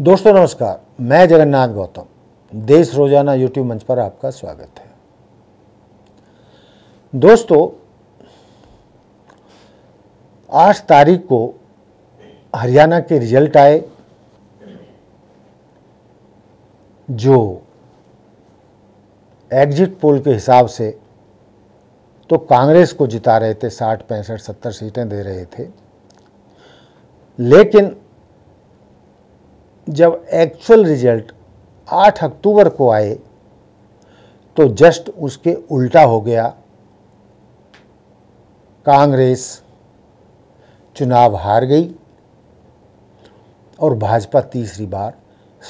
दोस्तों नमस्कार मैं जगन्नाथ गौतम देश रोजाना यूट्यूब मंच पर आपका स्वागत है दोस्तों आठ तारीख को हरियाणा के रिजल्ट आए जो एग्जिट पोल के हिसाब से तो कांग्रेस को जिता रहे थे साठ पैंसठ सत्तर सीटें दे रहे थे लेकिन जब एक्चुअल रिजल्ट 8 अक्टूबर को आए तो जस्ट उसके उल्टा हो गया कांग्रेस चुनाव हार गई और भाजपा तीसरी बार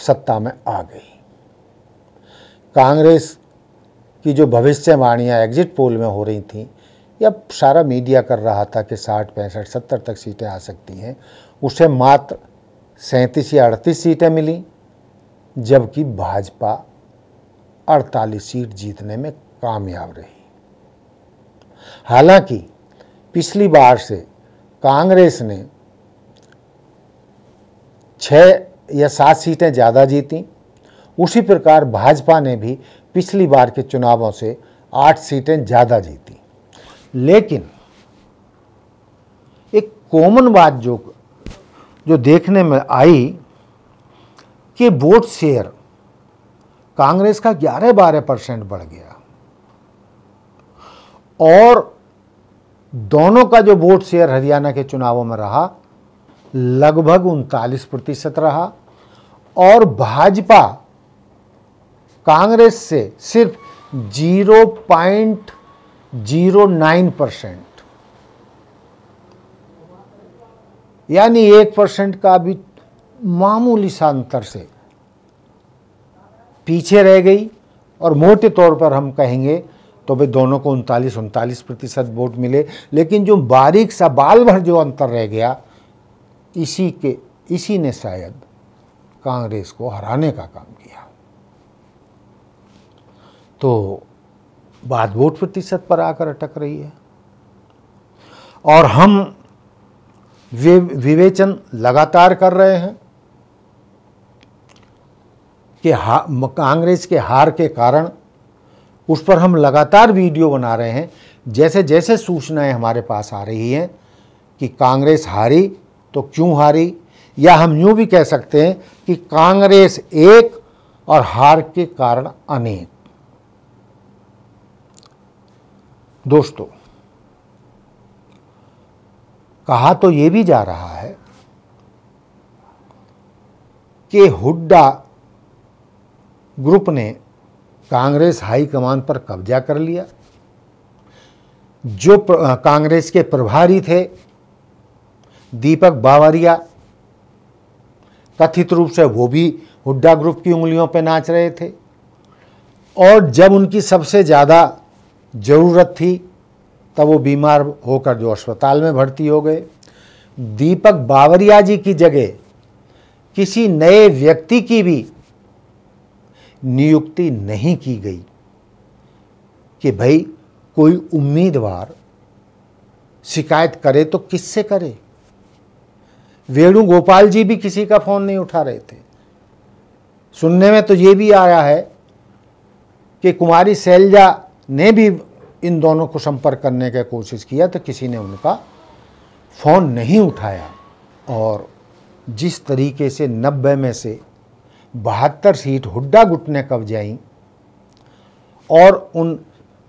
सत्ता में आ गई कांग्रेस की जो भविष्यवाणियाँ एग्जिट पोल में हो रही थी या सारा मीडिया कर रहा था कि साठ पैंसठ सत्तर तक सीटें आ सकती हैं उसे मात्र सैंतीस या अड़तीस सीटें मिली जबकि भाजपा 48 सीट जीतने में कामयाब रही हालांकि पिछली बार से कांग्रेस ने छः या सात सीटें ज़्यादा जीती उसी प्रकार भाजपा ने भी पिछली बार के चुनावों से आठ सीटें ज़्यादा जीती लेकिन एक कॉमन बात जो जो देखने में आई कि वोट शेयर कांग्रेस का 11-12 परसेंट बढ़ गया और दोनों का जो वोट शेयर हरियाणा के चुनावों में रहा लगभग उनतालीस प्रतिशत रहा और भाजपा कांग्रेस से सिर्फ zero point zero nine percent यानी एक परसेंट का भी मामूली सा अंतर से पीछे रह गई और मोटे तौर पर हम कहेंगे तो भाई दोनों को उनतालीस उनतालीस प्रतिशत वोट मिले लेकिन जो बारीक सा बाल भर जो अंतर रह गया इसी के इसी ने शायद कांग्रेस को हराने का काम किया तो बात वोट प्रतिशत पर आकर अटक रही है और हम वे विवेचन लगातार कर रहे हैं कि कांग्रेस के हार के कारण उस पर हम लगातार वीडियो बना रहे हैं जैसे जैसे सूचनाएं हमारे पास आ रही हैं कि कांग्रेस हारी तो क्यों हारी या हम यूं भी कह सकते हैं कि कांग्रेस एक और हार के कारण अनेक दोस्तों कहा तो ये भी जा रहा है कि हुड्डा ग्रुप ने कांग्रेस हाईकमान पर कब्जा कर लिया जो कांग्रेस के प्रभारी थे दीपक बावरिया कथित रूप से वो भी हुड्डा ग्रुप की उंगलियों पर नाच रहे थे और जब उनकी सबसे ज़्यादा ज़रूरत थी तब वो बीमार होकर जो अस्पताल में भर्ती हो गए दीपक बावरिया जी की जगह किसी नए व्यक्ति की भी नियुक्ति नहीं की गई कि भाई कोई उम्मीदवार शिकायत करे तो किससे करे वेणुगोपाल जी भी किसी का फोन नहीं उठा रहे थे सुनने में तो ये भी आया है कि कुमारी सैलजा ने भी इन दोनों को संपर्क करने की कोशिश किया तो किसी ने उनका फ़ोन नहीं उठाया और जिस तरीके से नब्बे में से बहत्तर सीट हुड्डा गुट ने कब जाई और उन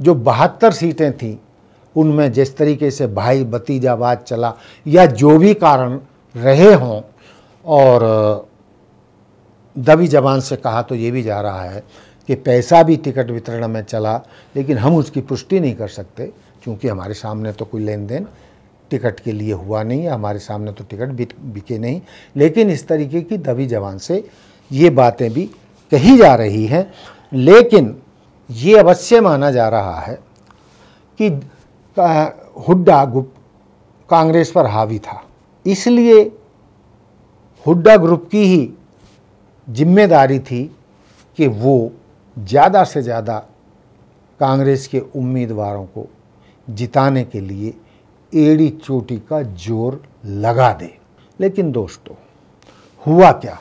जो बहत्तर सीटें थीं उनमें जिस तरीके से भाई भतीजावाद चला या जो भी कारण रहे हों और दबी जबान से कहा तो ये भी जा रहा है कि पैसा भी टिकट वितरण में चला लेकिन हम उसकी पुष्टि नहीं कर सकते क्योंकि हमारे सामने तो कोई लेन देन टिकट के लिए हुआ नहीं है हमारे सामने तो टिकट बिके नहीं लेकिन इस तरीके की दबी जवान से ये बातें भी कही जा रही हैं लेकिन ये अवश्य माना जा रहा है कि हुड्डा ग्रुप कांग्रेस पर हावी था इसलिए हुड्डा ग्रुप की ही जिम्मेदारी थी कि वो ज़्यादा से ज़्यादा कांग्रेस के उम्मीदवारों को जिताने के लिए एड़ी चोटी का जोर लगा दे लेकिन दोस्तों हुआ क्या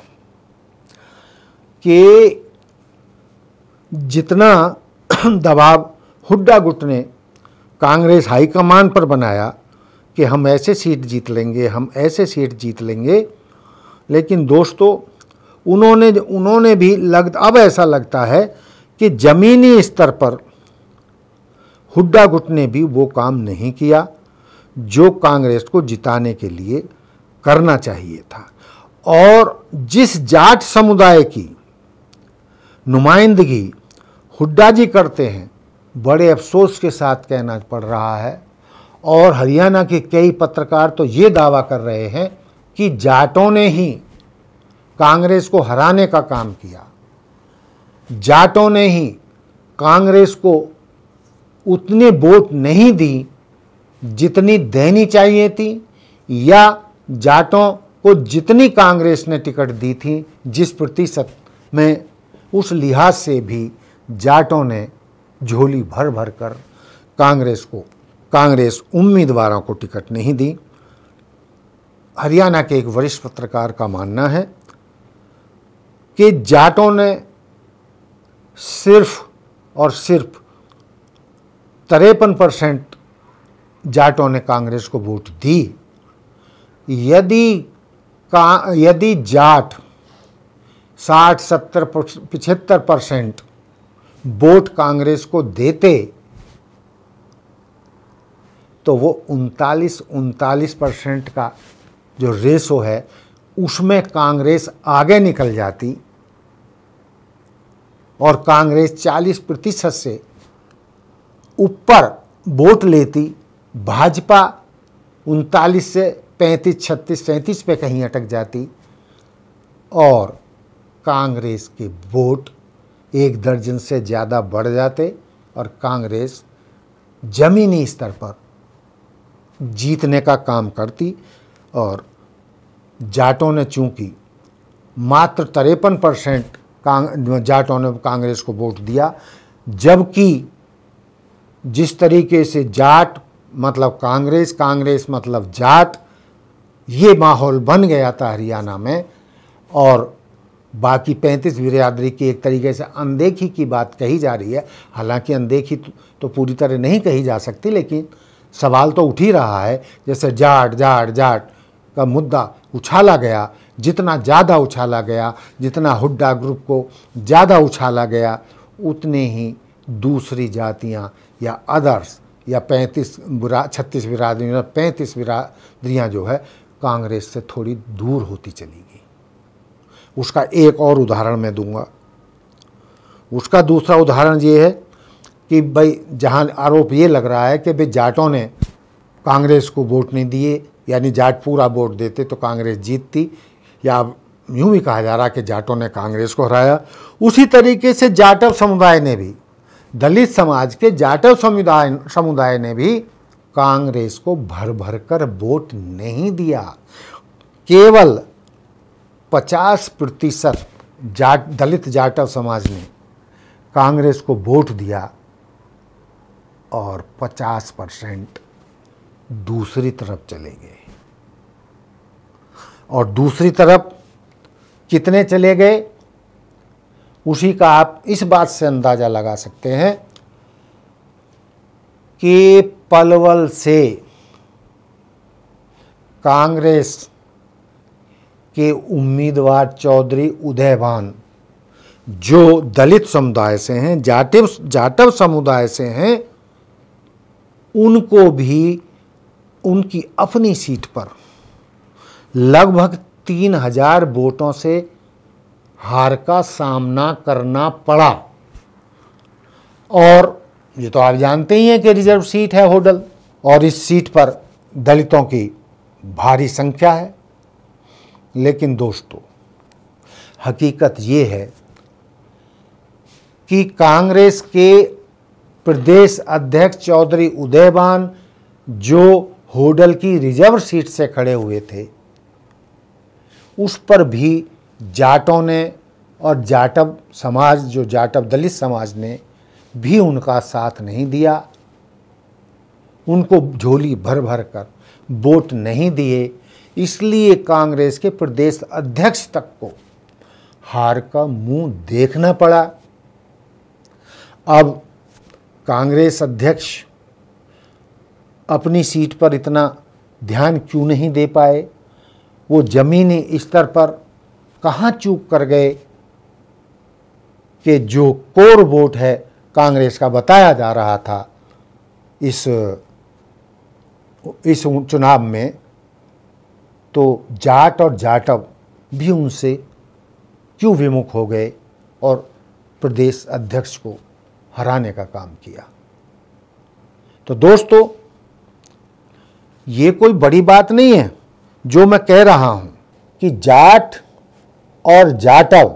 कि जितना दबाव हुड्डा गुट ने कांग्रेस हाईकमान पर बनाया कि हम ऐसे सीट जीत लेंगे हम ऐसे सीट जीत लेंगे लेकिन दोस्तों उन्होंने उन्होंने भी लग अब ऐसा लगता है कि ज़मीनी स्तर पर हुड्डा गुट ने भी वो काम नहीं किया जो कांग्रेस को जिताने के लिए करना चाहिए था और जिस जाट समुदाय की नुमाइंदगी हुड्डा जी करते हैं बड़े अफसोस के साथ कहना पड़ रहा है और हरियाणा के कई पत्रकार तो ये दावा कर रहे हैं कि जाटों ने ही कांग्रेस को हराने का काम किया जाटों ने ही कांग्रेस को उतने वोट नहीं दी जितनी देनी चाहिए थी या जाटों को जितनी कांग्रेस ने टिकट दी थी जिस प्रतिशत में उस लिहाज से भी जाटों ने झोली भर भर कर कांग्रेस को कांग्रेस उम्मीदवारों को टिकट नहीं दी हरियाणा के एक वरिष्ठ पत्रकार का मानना है कि जाटों ने सिर्फ और सिर्फ तिरपन परसेंट जाटों ने कांग्रेस को वोट दी यदि का यदि जाट 60 सत्तर पिछहत्तर परसेंट वोट कांग्रेस को देते तो वो उनतालीस उनतालीस परसेंट का जो रेशो है उसमें कांग्रेस आगे निकल जाती और कांग्रेस 40 प्रतिशत से ऊपर वोट लेती भाजपा उनतालीस से पैंतीस छत्तीस सैंतीस पे कहीं अटक जाती और कांग्रेस के वोट एक दर्जन से ज़्यादा बढ़ जाते और कांग्रेस जमीनी स्तर पर जीतने का काम करती और जाटों ने चूंकि मात्र तिरपन परसेंट जाटों ने कांग्रेस को वोट दिया जबकि जिस तरीके से जाट मतलब कांग्रेस कांग्रेस मतलब जाट ये माहौल बन गया था हरियाणा में और बाकी पैंतीस बिरादरी की एक तरीके से अनदेखी की बात कही जा रही है हालांकि अनदेखी तो, तो पूरी तरह नहीं कही जा सकती लेकिन सवाल तो उठ ही रहा है जैसे जाट जाट जाट का मुद्दा उछाला गया जितना ज़्यादा उछाला गया जितना हुड्डा ग्रुप को ज़्यादा उछाला गया उतने ही दूसरी जातियाँ या अदर्स या पैंतीस बुरा छत्तीस बिरादरियाँ पैंतीस बिरादरियाँ जो है कांग्रेस से थोड़ी दूर होती चली गई उसका एक और उदाहरण मैं दूंगा उसका दूसरा उदाहरण ये है कि भाई जहाँ आरोप ये लग रहा है कि भाई जाटों ने कांग्रेस को वोट नहीं दिए यानी जाट पूरा वोट देते तो कांग्रेस जीतती या यूं भी कहा जा रहा कि जाटों ने कांग्रेस को हराया उसी तरीके से जाटव समुदाय ने भी दलित समाज के जाटव समुदाय समुदाय ने भी कांग्रेस को भर भर कर वोट नहीं दिया केवल 50 प्रतिशत जाट दलित जाटव समाज ने कांग्रेस को वोट दिया और 50 परसेंट दूसरी तरफ चले गए और दूसरी तरफ कितने चले गए उसी का आप इस बात से अंदाज़ा लगा सकते हैं कि पलवल से कांग्रेस के उम्मीदवार चौधरी उदयवान जो दलित समुदाय से हैं जाटिव जाटव समुदाय से हैं उनको भी उनकी अपनी सीट पर लगभग तीन हजार वोटों से हार का सामना करना पड़ा और ये तो आप जानते ही हैं कि रिजर्व सीट है होडल और इस सीट पर दलितों की भारी संख्या है लेकिन दोस्तों हकीकत ये है कि कांग्रेस के प्रदेश अध्यक्ष चौधरी उदयवान जो होडल की रिजर्व सीट से खड़े हुए थे उस पर भी जाटों ने और जाटव समाज जो जाटव दलित समाज ने भी उनका साथ नहीं दिया उनको झोली भर भर कर वोट नहीं दिए इसलिए कांग्रेस के प्रदेश अध्यक्ष तक को हार का मुंह देखना पड़ा अब कांग्रेस अध्यक्ष अपनी सीट पर इतना ध्यान क्यों नहीं दे पाए वो ज़मीनी स्तर पर कहाँ चूक कर गए कि जो कोर वोट है कांग्रेस का बताया जा रहा था इस इस चुनाव में तो जाट और जाटव भी उनसे क्यों विमुख हो गए और प्रदेश अध्यक्ष को हराने का काम किया तो दोस्तों ये कोई बड़ी बात नहीं है जो मैं कह रहा हूँ कि जाट और जाटव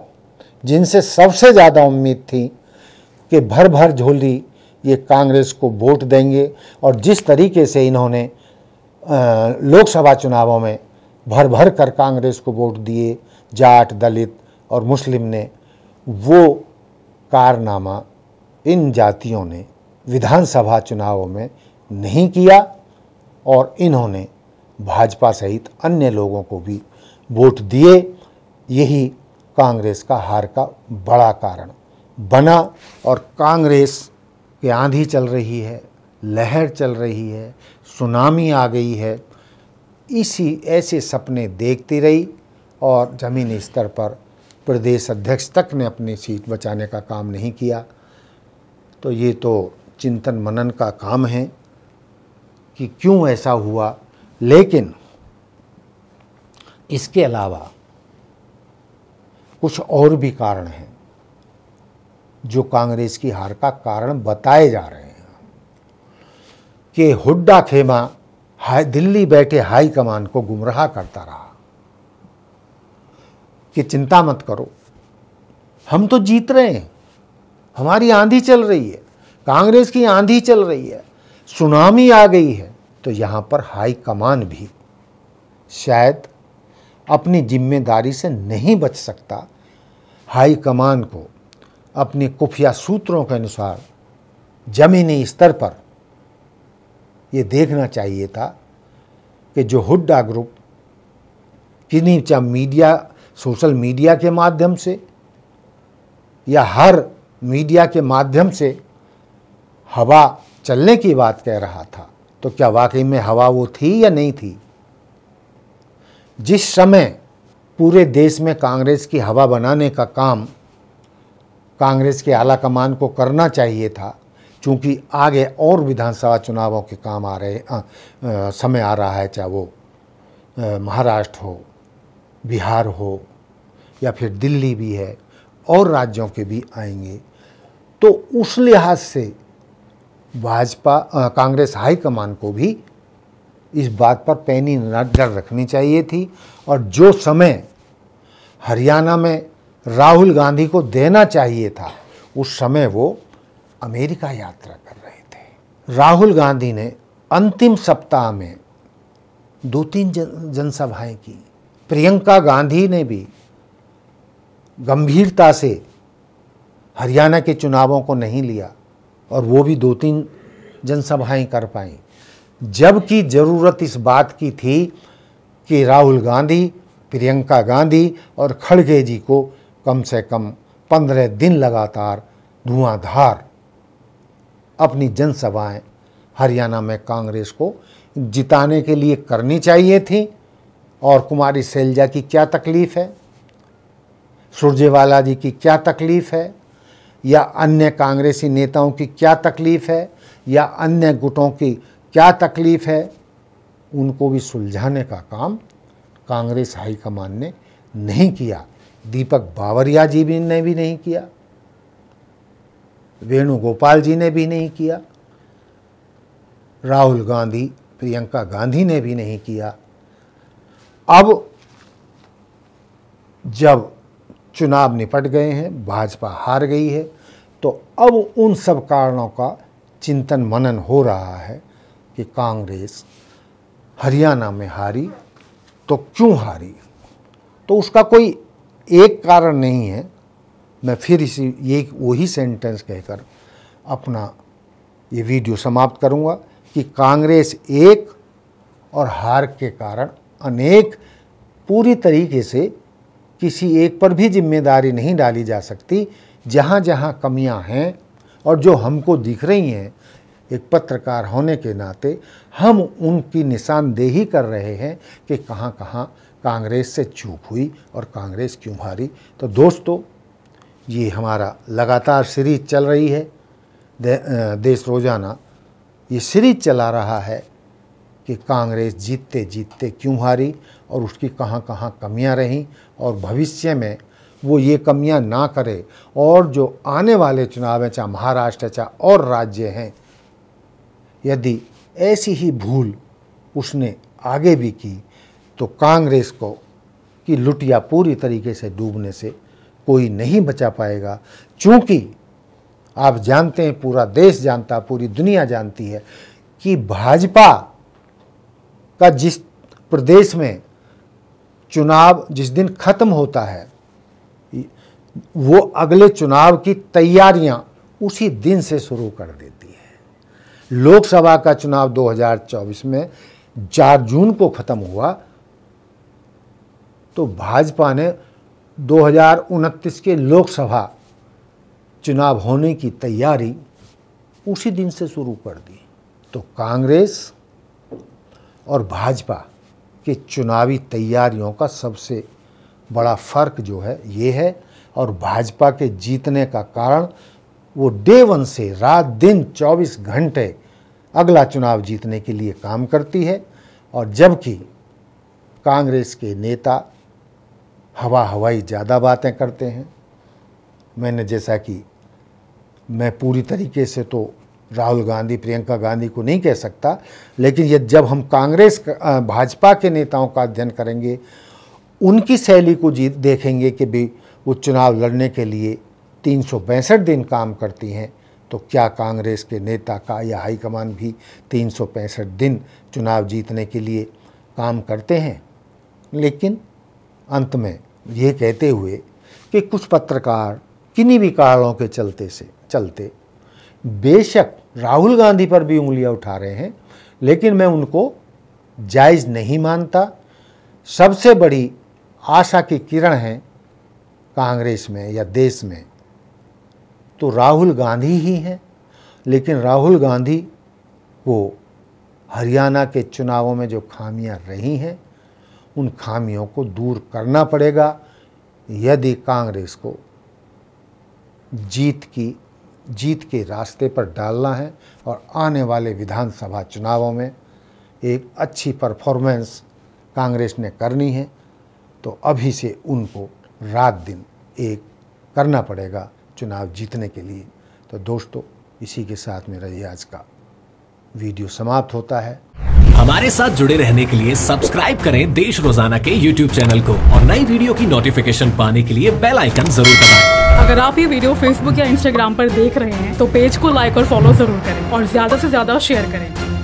जिनसे सबसे ज़्यादा उम्मीद थी कि भर भर झोली ये कांग्रेस को वोट देंगे और जिस तरीके से इन्होंने लोकसभा चुनावों में भर भर कर कांग्रेस को वोट दिए जाट दलित और मुस्लिम ने वो कारनामा इन जातियों ने विधानसभा चुनावों में नहीं किया और इन्होंने भाजपा सहित अन्य लोगों को भी वोट दिए यही कांग्रेस का हार का बड़ा कारण बना और कांग्रेस की आंधी चल रही है लहर चल रही है सुनामी आ गई है इसी ऐसे सपने देखती रही और ज़मीनी स्तर पर प्रदेश अध्यक्ष तक ने अपनी सीट बचाने का काम नहीं किया तो ये तो चिंतन मनन का काम है कि क्यों ऐसा हुआ लेकिन इसके अलावा कुछ और भी कारण हैं जो कांग्रेस की हार का कारण बताए जा रहे हैं कि हुड्डा खेमा हाई दिल्ली बैठे हाई कमान को गुमराह करता रहा कि चिंता मत करो हम तो जीत रहे हैं हमारी आंधी चल रही है कांग्रेस की आंधी चल रही है सुनामी आ गई है तो यहाँ पर हाई कमान भी शायद अपनी जिम्मेदारी से नहीं बच सकता हाई कमान को अपने खुफिया सूत्रों के अनुसार जमीनी स्तर पर ये देखना चाहिए था कि जो हुड्डा ग्रुप किन्हीं चाहे मीडिया सोशल मीडिया के माध्यम से या हर मीडिया के माध्यम से हवा चलने की बात कह रहा था तो क्या वाकई में हवा वो थी या नहीं थी जिस समय पूरे देश में कांग्रेस की हवा बनाने का काम कांग्रेस के आला कमान को करना चाहिए था चूँकि आगे और विधानसभा चुनावों के काम आ रहे आ, आ, समय आ रहा है चाहे वो महाराष्ट्र हो बिहार हो या फिर दिल्ली भी है और राज्यों के भी आएंगे तो उस लिहाज से भाजपा कांग्रेस हाईकमान को भी इस बात पर पैनी नजर रखनी चाहिए थी और जो समय हरियाणा में राहुल गांधी को देना चाहिए था उस समय वो अमेरिका यात्रा कर रहे थे राहुल गांधी ने अंतिम सप्ताह में दो तीन जनसभाएं की प्रियंका गांधी ने भी गंभीरता से हरियाणा के चुनावों को नहीं लिया और वो भी दो तीन जनसभाएं कर पाएं जबकि ज़रूरत इस बात की थी कि राहुल गांधी प्रियंका गांधी और खड़गे जी को कम से कम पंद्रह दिन लगातार धुआंधार अपनी जनसभाएं हरियाणा में कांग्रेस को जिताने के लिए करनी चाहिए थी और कुमारी सैलजा की क्या तकलीफ़ है सुरजेवाला जी की क्या तकलीफ़ है या अन्य कांग्रेसी नेताओं की क्या तकलीफ़ है या अन्य गुटों की क्या तकलीफ़ है उनको भी सुलझाने का काम कांग्रेस हाईकमान ने नहीं किया दीपक बावरिया जी भी ने भी नहीं किया वेणुगोपाल जी ने भी नहीं किया राहुल गांधी प्रियंका गांधी ने भी नहीं किया अब जब चुनाव निपट गए हैं भाजपा हार गई है तो अब उन सब कारणों का चिंतन मनन हो रहा है कि कांग्रेस हरियाणा में हारी तो क्यों हारी तो उसका कोई एक कारण नहीं है मैं फिर इसी ये वही सेंटेंस कहकर अपना ये वीडियो समाप्त करूंगा कि कांग्रेस एक और हार के कारण अनेक पूरी तरीके से किसी एक पर भी जिम्मेदारी नहीं डाली जा सकती जहाँ जहाँ कमियाँ हैं और जो हमको दिख रही हैं एक पत्रकार होने के नाते हम उनकी निशानदेही कर रहे हैं कि कहाँ कहाँ कांग्रेस से चूक हुई और कांग्रेस क्यों हारी तो दोस्तों ये हमारा लगातार सीरीज चल रही है दे, देश रोजाना ये सीरीज चला रहा है कि कांग्रेस जीतते जीतते क्यों हारी और उसकी कहाँ कहाँ कमियाँ रहीं और भविष्य में वो ये कमियां ना करे और जो आने वाले चुनाव हैं चाहे महाराष्ट्र चाहे और राज्य हैं यदि ऐसी ही भूल उसने आगे भी की तो कांग्रेस को की लुटिया पूरी तरीके से डूबने से कोई नहीं बचा पाएगा चूँकि आप जानते हैं पूरा देश जानता पूरी दुनिया जानती है कि भाजपा का जिस प्रदेश में चुनाव जिस दिन ख़त्म होता है वो अगले चुनाव की तैयारियां उसी दिन से शुरू कर देती है लोकसभा का चुनाव 2024 में 4 जून को ख़त्म हुआ तो भाजपा ने दो के लोकसभा चुनाव होने की तैयारी उसी दिन से शुरू कर दी तो कांग्रेस और भाजपा कि चुनावी तैयारियों का सबसे बड़ा फर्क जो है ये है और भाजपा के जीतने का कारण वो डे वन से रात दिन 24 घंटे अगला चुनाव जीतने के लिए काम करती है और जबकि कांग्रेस के नेता हवा हवाई ज़्यादा बातें करते हैं मैंने जैसा कि मैं पूरी तरीके से तो राहुल गांधी प्रियंका गांधी को नहीं कह सकता लेकिन ये जब हम कांग्रेस भाजपा के नेताओं का अध्ययन करेंगे उनकी शैली को जी देखेंगे कि भी वो चुनाव लड़ने के लिए तीन दिन काम करती हैं तो क्या कांग्रेस के नेता का या हाईकमान भी तीन दिन चुनाव जीतने के लिए काम करते हैं लेकिन अंत में ये कहते हुए कि कुछ पत्रकार किन्हीं भी कारणों के चलते से चलते बेशक राहुल गांधी पर भी उंगलियां उठा रहे हैं लेकिन मैं उनको जायज़ नहीं मानता सबसे बड़ी आशा की किरण है कांग्रेस में या देश में तो राहुल गांधी ही हैं लेकिन राहुल गांधी को हरियाणा के चुनावों में जो खामियां रही हैं उन खामियों को दूर करना पड़ेगा यदि कांग्रेस को जीत की जीत के रास्ते पर डालना है और आने वाले विधानसभा चुनावों में एक अच्छी परफॉर्मेंस कांग्रेस ने करनी है तो अभी से उनको रात दिन एक करना पड़ेगा चुनाव जीतने के लिए तो दोस्तों इसी के साथ मेरा ये आज का वीडियो समाप्त होता है हमारे साथ जुड़े रहने के लिए सब्सक्राइब करें देश रोजाना के यूट्यूब चैनल को और नई वीडियो की नोटिफिकेशन पाने के लिए बेल आइकन जरूर दबाएं। अगर आप ये वीडियो फेसबुक या इंस्टाग्राम पर देख रहे हैं तो पेज को लाइक और फॉलो जरूर करें और ज्यादा से ज्यादा शेयर करें